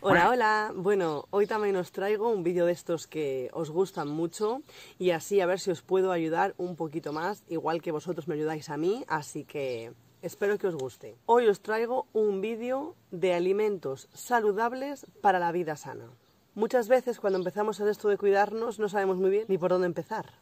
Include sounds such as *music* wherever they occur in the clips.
Hola, hola. Bueno, hoy también os traigo un vídeo de estos que os gustan mucho y así a ver si os puedo ayudar un poquito más, igual que vosotros me ayudáis a mí, así que espero que os guste. Hoy os traigo un vídeo de alimentos saludables para la vida sana. Muchas veces cuando empezamos en esto de cuidarnos no sabemos muy bien ni por dónde empezar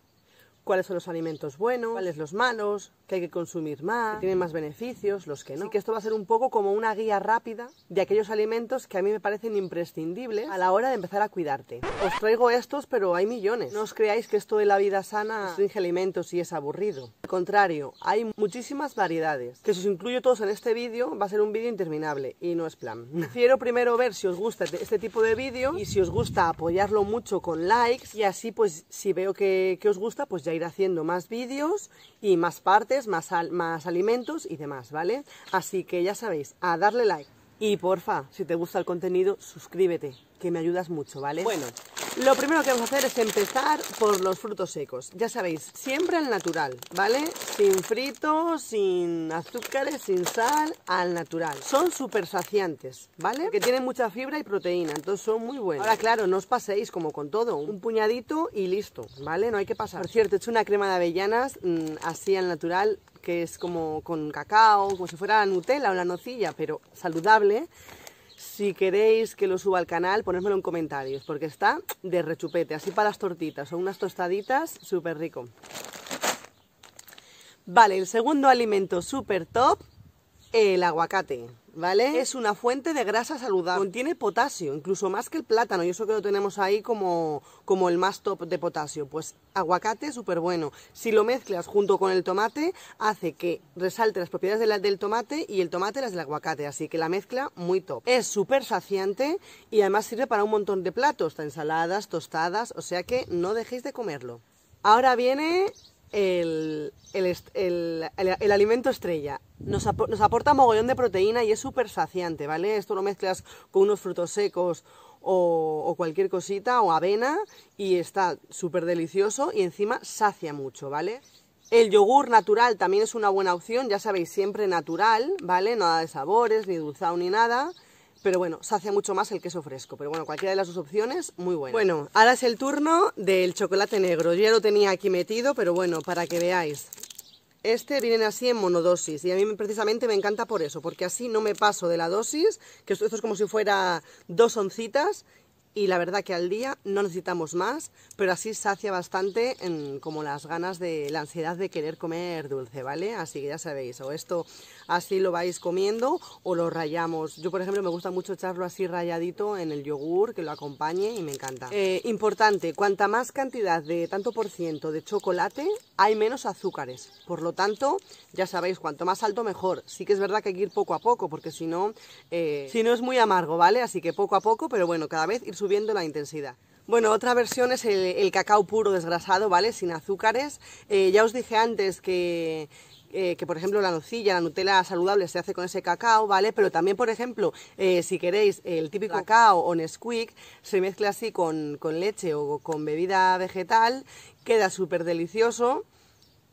cuáles son los alimentos buenos, cuáles los malos, que hay que consumir más, que tienen más beneficios, los que no. Y que esto va a ser un poco como una guía rápida de aquellos alimentos que a mí me parecen imprescindibles a la hora de empezar a cuidarte. Os traigo estos, pero hay millones. No os creáis que esto de la vida sana restringe alimentos y es aburrido. Al contrario, hay muchísimas variedades. Que si os incluyo todos en este vídeo, va a ser un vídeo interminable y no es plan. Quiero *laughs* primero ver si os gusta este, este tipo de vídeo y si os gusta apoyarlo mucho con likes y así pues si veo que, que os gusta, pues ya ir haciendo más vídeos y más partes, más, al, más alimentos y demás, ¿vale? Así que ya sabéis, a darle like. Y porfa, si te gusta el contenido, suscríbete, que me ayudas mucho, ¿vale? Bueno, lo primero que vamos a hacer es empezar por los frutos secos. Ya sabéis, siempre al natural, ¿vale? Sin frito, sin azúcares, sin sal, al natural. Son súper saciantes, ¿vale? Que tienen mucha fibra y proteína, entonces son muy buenos. Ahora, claro, no os paséis como con todo, un puñadito y listo, ¿vale? No hay que pasar. Por cierto, he hecho una crema de avellanas mm, así al natural que es como con cacao, como si fuera la Nutella o la nocilla, pero saludable. Si queréis que lo suba al canal, ponedmelo en comentarios, porque está de rechupete, así para las tortitas o unas tostaditas, súper rico. Vale, el segundo alimento súper top el aguacate. ¿Vale? Es una fuente de grasa saludable. Contiene potasio, incluso más que el plátano. Y eso que lo tenemos ahí como, como el más top de potasio. Pues aguacate súper bueno. Si lo mezclas junto con el tomate, hace que resalte las propiedades del tomate y el tomate las del aguacate. Así que la mezcla muy top. Es súper saciante y además sirve para un montón de platos. Ensaladas, tostadas. O sea que no dejéis de comerlo. Ahora viene el, alimento estrella. Nos, aporta mogollón de proteína y es súper saciante, ¿vale? Esto lo mezclas con unos frutos secos o, o cualquier cosita o avena y está súper delicioso y encima sacia mucho, ¿vale? El yogur natural también es una buena opción, ya sabéis, siempre natural, ¿vale? Nada de sabores, ni dulzado, ni nada pero bueno, sacia mucho más el queso fresco. Pero bueno, cualquiera de las dos opciones, muy buena. Bueno, ahora es el turno del chocolate negro. Yo ya lo tenía aquí metido, pero bueno, para que veáis. Este viene así en monodosis y a mí precisamente me encanta por eso, porque así no me paso de la dosis, que esto es como si fuera dos oncitas y la verdad que al día no necesitamos más, pero así sacia bastante en, como las ganas de la ansiedad de querer comer dulce, ¿vale? Así que ya sabéis, o esto así lo vais comiendo o lo rayamos. Yo, por ejemplo, me gusta mucho echarlo así rayadito en el yogur, que lo acompañe y me encanta. Eh, importante, cuanta más cantidad de tanto por ciento de chocolate, hay menos azúcares. Por lo tanto, ya sabéis, cuanto más alto mejor. Sí que es verdad que hay que ir poco a poco, porque si no, eh, si no es muy amargo, ¿vale? Así que poco a poco, pero bueno, cada vez ir subiendo la intensidad. Bueno, otra versión es el, cacao puro desgrasado, ¿vale? Sin azúcares. Eh, ya os dije antes eh, que, por ejemplo la nocilla, la Nutella saludable se hace con ese cacao, ¿vale? Pero también, por ejemplo, eh, si queréis el típico cacao o Nesquik, se mezcla así con, con leche o con bebida vegetal, queda súper delicioso.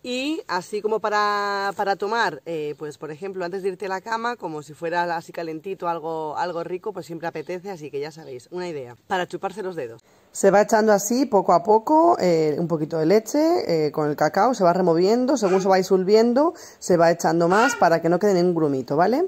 Y así como para, tomar, eh, pues por ejemplo, antes de irte a la cama, como si fuera así calentito, algo, algo rico, pues siempre apetece, así que ya sabéis, una idea, para chuparse los dedos. Se va echando así poco a poco eh, un poquito de leche eh, con el cacao, se va removiendo, según se va disolviendo, se va echando más para que no quede ningún grumito, ¿vale?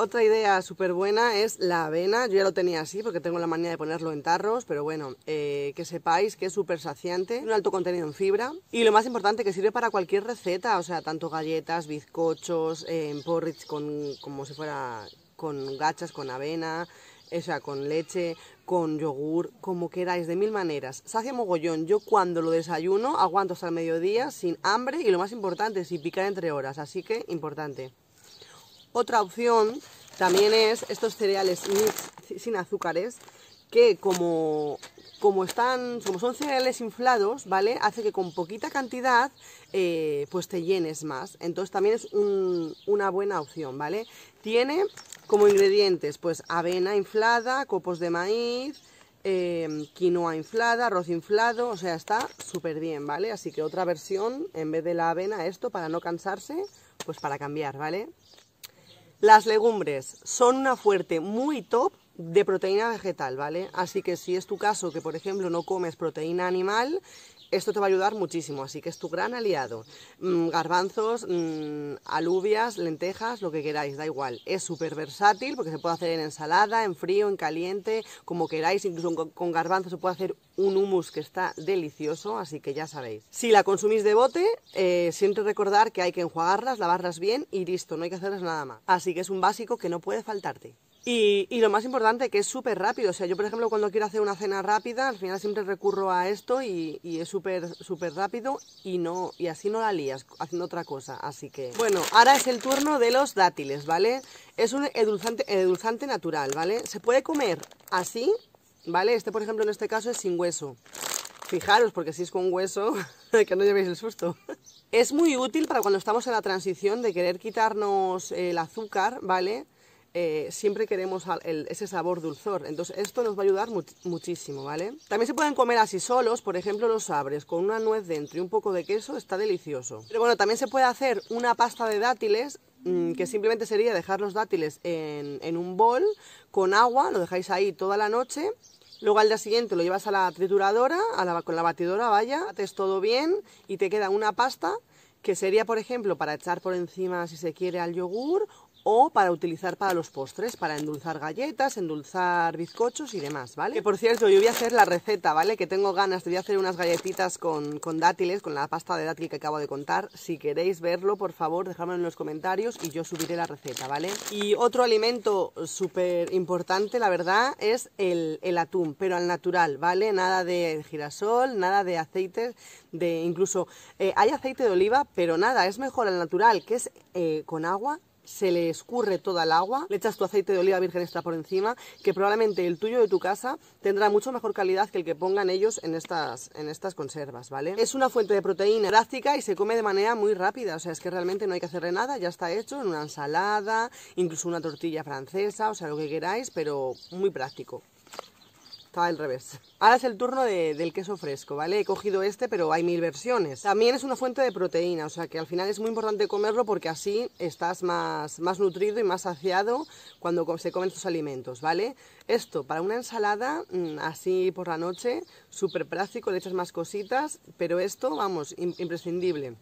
Otra idea súper buena es la avena. Yo ya lo tenía así porque tengo la manía de ponerlo en tarros, pero bueno, eh, que sepáis que es súper saciante, un alto contenido en fibra y lo más importante que sirve para cualquier receta, o sea, tanto galletas, bizcochos, eh, en porridge como si fuera con gachas, con avena, o sea, con leche, con yogur, como queráis, de mil maneras. Sacia mogollón, yo cuando lo desayuno aguanto hasta el mediodía sin hambre y lo más importante, sin picar entre horas, así que importante. Otra opción también es estos cereales mix sin azúcares, que como, están, como son cereales inflados, ¿vale? Hace que con poquita cantidad eh, pues te llenes más. Entonces también es una buena opción, ¿vale? Tiene como ingredientes pues avena inflada, copos de maíz, em, quinoa inflada, arroz inflado, o sea, está súper bien, ¿vale? Así que otra versión, en vez de la avena, esto para no cansarse, pues para cambiar, ¿vale? Las legumbres son una fuerte muy top de proteína vegetal, ¿vale? Así que si es tu caso que, por ejemplo, no comes proteína animal, esto te va a ayudar muchísimo, así que es tu gran aliado. Mm, garbanzos, mm, alubias, lentejas, lo que queráis, da igual. Es súper versátil porque se puede hacer en ensalada, en frío, en caliente, como queráis. Incluso con garbanzos se puede hacer un hummus que está delicioso, así que ya sabéis. Si la consumís de bote, eh, siempre recordar que hay que enjuagarlas, lavarlas bien y listo, no hay que hacerlas nada más. Así que es un básico que no puede faltarte. Y, lo más importante, que es súper rápido. O sea, yo, por ejemplo, cuando quiero hacer una cena rápida, al final siempre recurro a esto y, es súper, súper rápido y no y así no la lías haciendo otra cosa. Así que, bueno, ahora es el turno de los dátiles, ¿vale? Es un edulzante, edulzante natural, ¿vale? Se puede comer así, ¿vale? Este, por ejemplo, en este caso es sin hueso. Fijaros, porque si es con hueso, *laughs* que no llevéis el susto. Es muy útil para cuando estamos en la transición de querer quitarnos el azúcar, ¿vale? Eh, siempre queremos ese sabor dulzor. Entonces esto nos va a ayudar muchísimo, ¿vale? También se pueden comer así solos, por ejemplo los sabres con una nuez dentro y un poco de queso, está delicioso. Pero bueno, también se puede hacer una pasta de dátiles mm, que simplemente sería dejar los dátiles en, un bol con agua, lo dejáis ahí toda la noche Luego al día siguiente lo llevas a la trituradora, con la batidora, vaya, haces todo bien y te queda una pasta que sería, por ejemplo, para echar por encima, si se quiere, al yogur o para utilizar para los postres, para endulzar galletas, endulzar bizcochos y demás, ¿vale? Que por cierto, yo voy a hacer la receta, ¿vale? Que tengo ganas, te voy a hacer unas galletitas con, dátiles, con la pasta de dátil que acabo de contar. Si queréis verlo, por favor, dejadmelo en los comentarios y yo subiré la receta, ¿vale? Y otro alimento súper importante, la verdad, es el, atún, pero al natural, ¿vale? Nada de girasol, nada de aceite, de incluso eh, hay aceite de oliva, pero nada, es mejor al natural, que es eh, con agua se le escurre toda el agua, le echas tu aceite de oliva virgen extra por encima, que probablemente el tuyo de tu casa tendrá mucho mejor calidad que el que pongan ellos en estas, en estas conservas, ¿vale? Es una fuente de proteína práctica y se come de manera muy rápida, o sea, es que realmente no hay que hacerle nada, ya está hecho en una ensalada, incluso una tortilla francesa, o sea, lo que queráis, pero muy práctico estaba al revés. Ahora es el turno del queso fresco, ¿vale? He cogido este, pero hay mil versiones. También es una fuente de proteína, o sea que al final es muy importante comerlo porque así estás más, más nutrido y más saciado cuando se comen estos alimentos, ¿vale? Esto, para una ensalada, mm, así por la noche, súper práctico, le echas más cositas, pero esto, vamos, imprescindible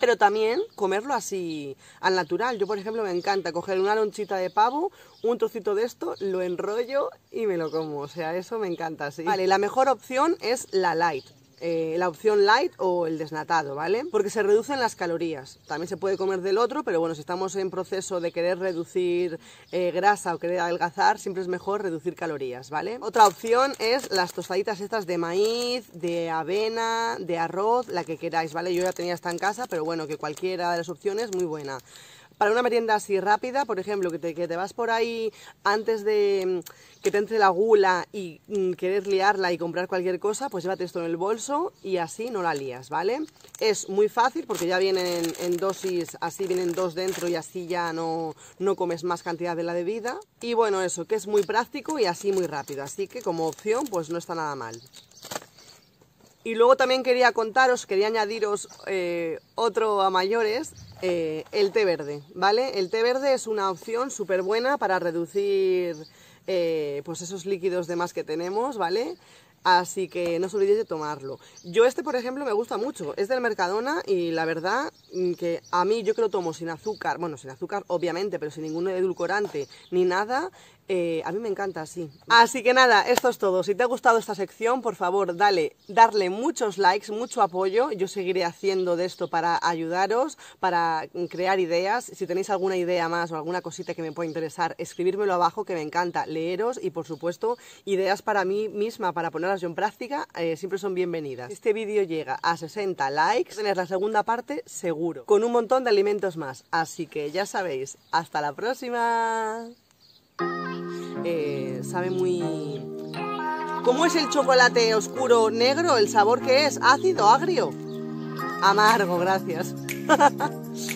pero también comerlo así al natural. Yo, por ejemplo, me encanta coger una lonchita de pavo, un trocito de esto, lo enrollo y me lo como. O sea, eso me encanta, así. Vale, la mejor opción es la light. Eh, la opción light o el desnatado, ¿vale? Porque se reducen las calorías. También se puede comer del otro, pero bueno, si estamos en proceso de querer reducir eh, grasa o querer adelgazar, siempre es mejor reducir calorías, ¿vale? Otra opción es las tostaditas estas de maíz, de avena, de arroz, la que queráis, ¿vale? Yo ya tenía esta en casa, pero bueno, que cualquiera de las opciones, muy buena para una merienda así rápida, por ejemplo, que te, que vas por ahí antes de mm, que te entre la gula y mm, querer liarla y comprar cualquier cosa, pues llévate esto en el bolso y así no la lías, ¿vale? Es muy fácil porque ya vienen en, dosis, así vienen dos dentro y así ya no, no comes más cantidad de la bebida. Y bueno, eso, que es muy práctico y así muy rápido, así que como opción pues no está nada mal. Y luego también quería contaros, quería añadiros eh, otro a mayores, eh, el té verde, ¿vale? El té verde es una opción súper buena para reducir eh, pues esos líquidos de más que tenemos, ¿vale? Así que no os olvidéis de tomarlo. Yo este, por ejemplo, me gusta mucho. Es del Mercadona y la verdad mm, que a mí yo que lo tomo sin azúcar, bueno, sin azúcar obviamente, pero sin ningún edulcorante ni nada, eh, a mí me encanta así. Así que nada, esto es todo. Si te ha gustado esta sección, por favor, dale, darle muchos likes, mucho apoyo. Yo seguiré haciendo de esto para ayudaros, para crear ideas. Si tenéis alguna idea más o alguna cosita que me pueda interesar, escribírmelo abajo, que me encanta leeros y, por supuesto, ideas para mí misma, para ponerlas en práctica, eh, siempre son bienvenidas. Este vídeo llega a 60 likes, tenéis la segunda parte seguro, con un montón de alimentos más. Así que ya sabéis, hasta la próxima. Eh, sabe muy... ¿Cómo es el chocolate oscuro negro? ¿El sabor que es? ¿Ácido, agrio? Amargo, gracias. *laughs*